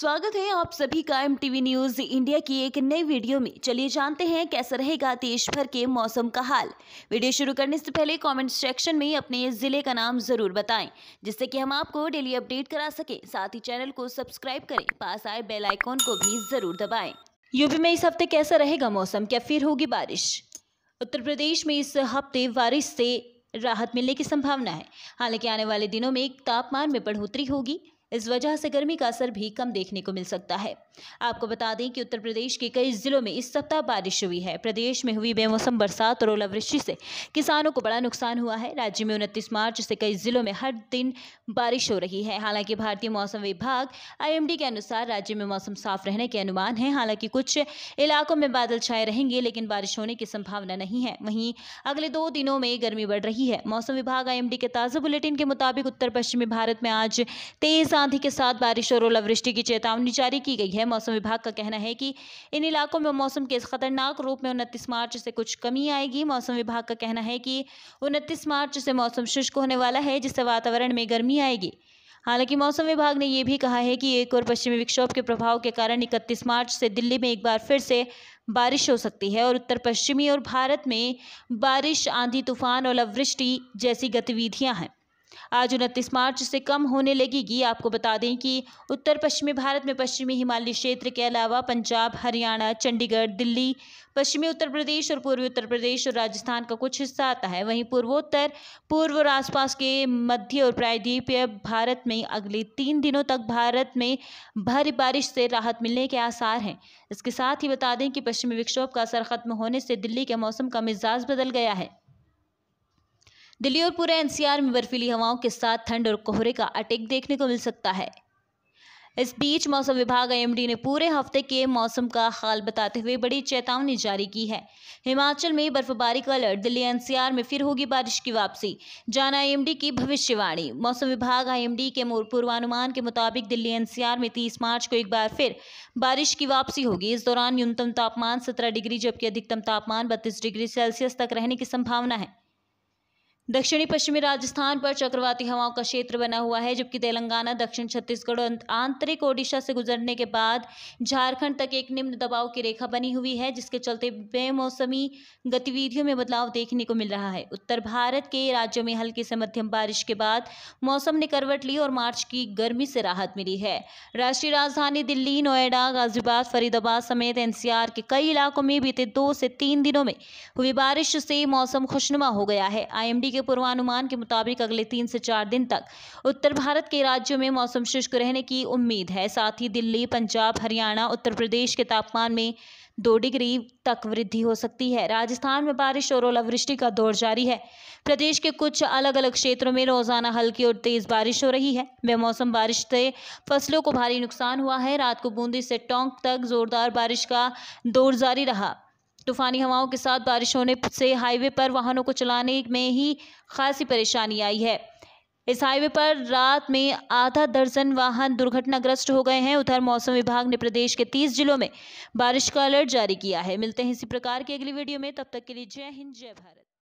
स्वागत है आप सभी का एम टीवी न्यूज इंडिया की एक नई वीडियो में चलिए जानते हैं कैसा रहेगा देश भर के मौसम का हाल वीडियो शुरू करने से पहले कमेंट सेक्शन में अपने जिले का नाम जरूर बताएं जिससे कि हम आपको डेली अपडेट करा सकें साथ ही चैनल को सब्सक्राइब करें पास आए बेल आइकॉन को भी जरूर दबाएं यूपी में इस हफ्ते कैसा रहेगा मौसम क्या फिर होगी बारिश उत्तर प्रदेश में इस हफ्ते बारिश से राहत मिलने की संभावना है हालांकि आने वाले दिनों में तापमान में बढ़ोतरी होगी इस वजह से गर्मी का असर भी कम देखने को मिल सकता है आपको बता दें कि उत्तर प्रदेश के कई जिलों में इस सप्ताह बारिश हुई है प्रदेश में हुई बेमौसम बरसात और ओलावृष्टि से किसानों को बड़ा नुकसान हुआ है राज्य में उनतीस मार्च से कई जिलों में हर दिन बारिश हो रही है हालांकि भारतीय मौसम विभाग आई के अनुसार राज्य में मौसम साफ रहने के अनुमान है हालांकि कुछ इलाकों में बादल छाए रहेंगे लेकिन बारिश होने की संभावना नहीं है वहीं अगले दो दिनों में गर्मी बढ़ रही है मौसम विभाग आई के ताज़ा बुलेटिन के मुताबिक उत्तर पश्चिमी भारत में आज तेज आंधी के साथ बारिश और ओलावृष्टि की चेतावनी जारी की गई है मौसम विभाग का कहना है कि इन इलाकों में मौसम के इस खतरनाक रूप में उनतीस मार्च से कुछ कमी आएगी मौसम विभाग का कहना है कि उनतीस मार्च से मौसम शुष्क होने वाला है जिससे वातावरण में गर्मी आएगी हालांकि मौसम विभाग ने यह भी कहा है कि एक और पश्चिमी विक्षोभ के प्रभाव के कारण इकतीस मार्च से दिल्ली में एक बार फिर से बारिश हो सकती है और उत्तर पश्चिमी और भारत में बारिश आंधी तूफान ओलावृष्टि जैसी गतिविधियां हैं आज उनतीस मार्च से कम होने लगेगी आपको बता दें कि उत्तर पश्चिमी भारत में पश्चिमी हिमालय क्षेत्र के अलावा पंजाब हरियाणा चंडीगढ़ दिल्ली पश्चिमी उत्तर प्रदेश और पूर्वी उत्तर प्रदेश और राजस्थान का कुछ हिस्सा आता है वहीं पूर्वोत्तर पूर्व और आसपास के मध्य और प्रायद्वीपीय भारत में अगले तीन दिनों तक भारत में भारी बारिश से राहत मिलने के आसार हैं इसके साथ ही बता दें कि पश्चिमी विक्षोभ का असर खत्म होने से दिल्ली के मौसम का मिजाज बदल गया है दिल्ली और पूरे एनसीआर में बर्फीली हवाओं के साथ ठंड और कोहरे का अटैक देखने को मिल सकता है इस बीच मौसम विभाग आई ने पूरे हफ्ते के मौसम का हाल बताते हुए बड़ी चेतावनी जारी की है हिमाचल में बर्फबारी का अलर्ट दिल्ली एनसीआर में फिर होगी बारिश की वापसी जान आई की भविष्यवाणी मौसम विभाग आई के पूर्वानुमान के मुताबिक दिल्ली एनसीआर में 30 मार्च को एक बार फिर बारिश की वापसी होगी इस दौरान न्यूनतम तापमान सत्रह डिग्री जबकि अधिकतम तापमान बत्तीस डिग्री सेल्सियस तक रहने की संभावना है दक्षिणी पश्चिमी राजस्थान पर चक्रवाती हवाओं का क्षेत्र बना हुआ है जबकि तेलंगाना दक्षिण छत्तीसगढ़ और आंतरिक ओडिशा से गुजरने के बाद झारखंड तक एक निम्न दबाव की रेखा बनी हुई है जिसके चलते बेमौसमी गतिविधियों में बदलाव देखने को मिल रहा है उत्तर भारत के राज्यों में हल्की से मध्यम बारिश के बाद मौसम ने करवट ली और मार्च की गर्मी से राहत मिली है राष्ट्रीय राजधानी दिल्ली नोएडा गाजियाबाद फरीदाबाद समेत एनसीआर के कई इलाकों में बीते दो से तीन दिनों में हुई बारिश से मौसम खुशनुमा हो गया है आई के के पूर्वानुमान के मुताबिक अगले तीन से चार दिन तक उत्तर भारत के राज्यों में मौसम शुष्क रहने की उम्मीद है साथ ही दिल्ली पंजाब हरियाणा उत्तर प्रदेश के तापमान में दो डिग्री तक वृद्धि हो सकती है राजस्थान में बारिश और ओलावृष्टि का दौर जारी है प्रदेश के कुछ अलग अलग क्षेत्रों में रोजाना हल्की और तेज बारिश हो रही है बेमौसम बारिश से फसलों को भारी नुकसान हुआ है रात को बूंदी से टोंक तक जोरदार बारिश का दौर जारी रहा तूफ़ानी हवाओं के साथ बारिश होने से हाईवे पर वाहनों को चलाने में ही खासी परेशानी आई है इस हाईवे पर रात में आधा दर्जन वाहन दुर्घटनाग्रस्त हो गए हैं उधर मौसम विभाग ने प्रदेश के तीस जिलों में बारिश का अलर्ट जारी किया है मिलते हैं इसी प्रकार की अगली वीडियो में तब तक के लिए जय हिंद जय भारत